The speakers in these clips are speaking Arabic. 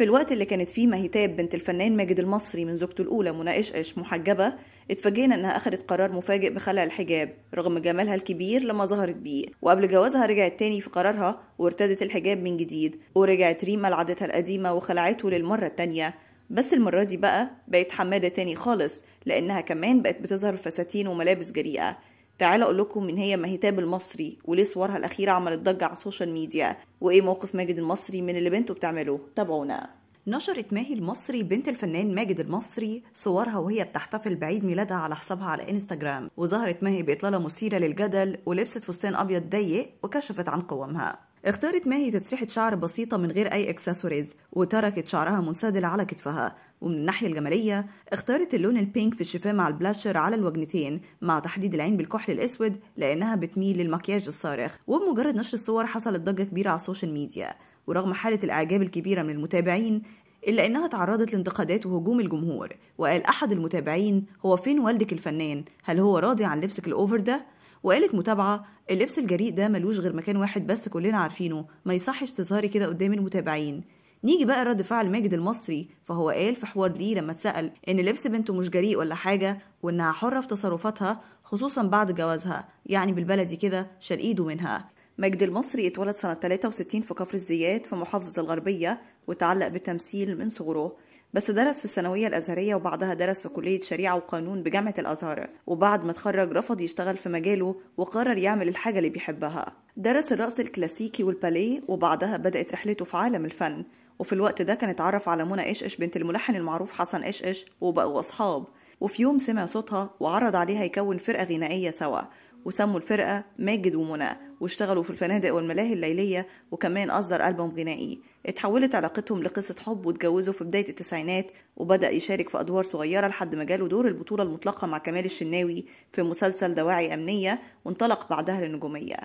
في الوقت اللي كانت فيه مهيتاب بنت الفنان ماجد المصري من زوجته الأولى منى قشقش محجبة اتفاجئنا إنها اخذت قرار مفاجئ بخلع الحجاب رغم جمالها الكبير لما ظهرت بيه وقبل جوازها رجعت تاني في قرارها وارتدت الحجاب من جديد ورجعت ريما لعادتها القديمة وخلعته للمرة التانية بس المرة دي بقى بقت حمادة تاني خالص لأنها كمان بقت بتظهر فساتين وملابس جريئة تعالوا اقول لكم ان هي مهتاب المصري وليه صورها الاخيره عملت ضجه على السوشيال ميديا وايه موقف ماجد المصري من اللي بنته بتعمله تابعونا نشرت ماهي المصري بنت الفنان ماجد المصري صورها وهي بتحتفل بعيد ميلادها على حسابها على انستغرام وظهرت ماهي باطلاله مثيره للجدل ولبست فستان ابيض ضيق وكشفت عن قوامها اختارت ماهي تسريحة شعر بسيطة من غير أي اكسسوارز وتركت شعرها منسدل على كتفها ومن الناحية الجمالية اختارت اللون البينك في الشفاه مع البلاشر على الوجنتين مع تحديد العين بالكحل الأسود لأنها بتميل للمكياج الصارخ وبمجرد نشر الصور حصلت ضجة كبيرة على السوشيال ميديا ورغم حالة الإعجاب الكبيرة من المتابعين إلا إنها تعرضت لانتقادات وهجوم الجمهور وقال أحد المتابعين هو فين والدك الفنان هل هو راضي عن لبسك الأوفر ده؟ وقالت متابعة اللبس الجريء ده ملوش غير مكان واحد بس كلنا عارفينه ما يصحش تظهري كده قدام المتابعين نيجي بقى رد فعل ماجد المصري فهو قال في حوار ليه لما اتسأل إن لبس بنته مش جريء ولا حاجة وإنها حرة في تصرفاتها خصوصا بعد جوازها يعني بالبلدي كده شال إيده منها مجد المصري اتولد سنة 63 في كفر الزيات في محافظة الغربية وتعلق بالتمثيل من صغره بس درس في الثانوية الأزهرية وبعدها درس في كلية شريعة وقانون بجامعة الأزهر وبعد ما اتخرج رفض يشتغل في مجاله وقرر يعمل الحاجة اللي بيحبها درس الرقص الكلاسيكي والباليه وبعدها بدأت رحلته في عالم الفن وفي الوقت ده كان اتعرف على منى إشإش بنت الملحن المعروف حسن إشإش وبقوا أصحاب وفي يوم سمع صوتها وعرض عليها يكون فرقة غنائية سوا وسموا الفرقة ماجد ومنى واشتغلوا في الفنادق والملاهي الليلية وكمان أصدر ألبوم غنائي اتحولت علاقتهم لقصة حب واتجوزوا في بداية التسعينات وبدأ يشارك في أدوار صغيرة لحد ما جاله دور البطولة المطلقة مع كمال الشناوي في مسلسل دواعي أمنية وانطلق بعدها للنجومية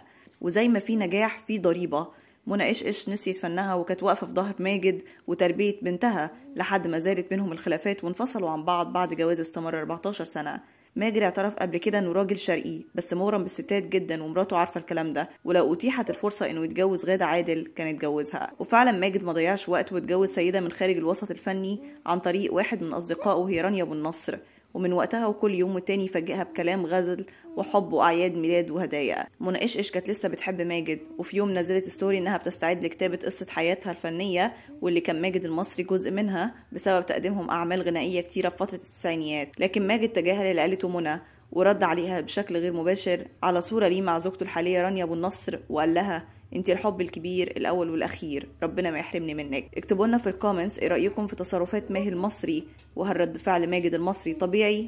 وزي ما في نجاح في ضريبة منى إيش إيش نسيت فنها وكانت واقفة في ظهر ماجد وتربية بنتها لحد ما زالت بينهم الخلافات وانفصلوا عن بعض بعد جواز استمر 14 سنة ماجر اعترف قبل كده انه راجل شرقي بس مغرم بالستات جدا ومراته عارفه الكلام ده ولو اتيحت الفرصه انه يتجوز غاده عادل كان اتجوزها وفعلا ماجد ما ضيعش وقت واتجوز سيده من خارج الوسط الفني عن طريق واحد من اصدقائه رانيا ابو النصر ومن وقتها وكل يوم والتاني يفاجئها بكلام غزل وحب وأعياد ميلاد وهدايا منى إيش كانت لسه بتحب ماجد وفي يوم نزلت ستوري إنها بتستعد لكتابة قصة حياتها الفنية واللي كان ماجد المصري جزء منها بسبب تقديمهم أعمال غنائية كتيرة في فترة التسعينيات لكن ماجد تجاهل اللي قالته منى ورد عليها بشكل غير مباشر على صورة ليه مع زوجته الحالية رانيا أبو النصر وقال لها انت الحب الكبير الاول والاخير ربنا ما يحرمني منك اكتبوا لنا في الكومنتس ايه رايكم في تصرفات ماهي المصري وهل رد فعل ماجد المصري طبيعي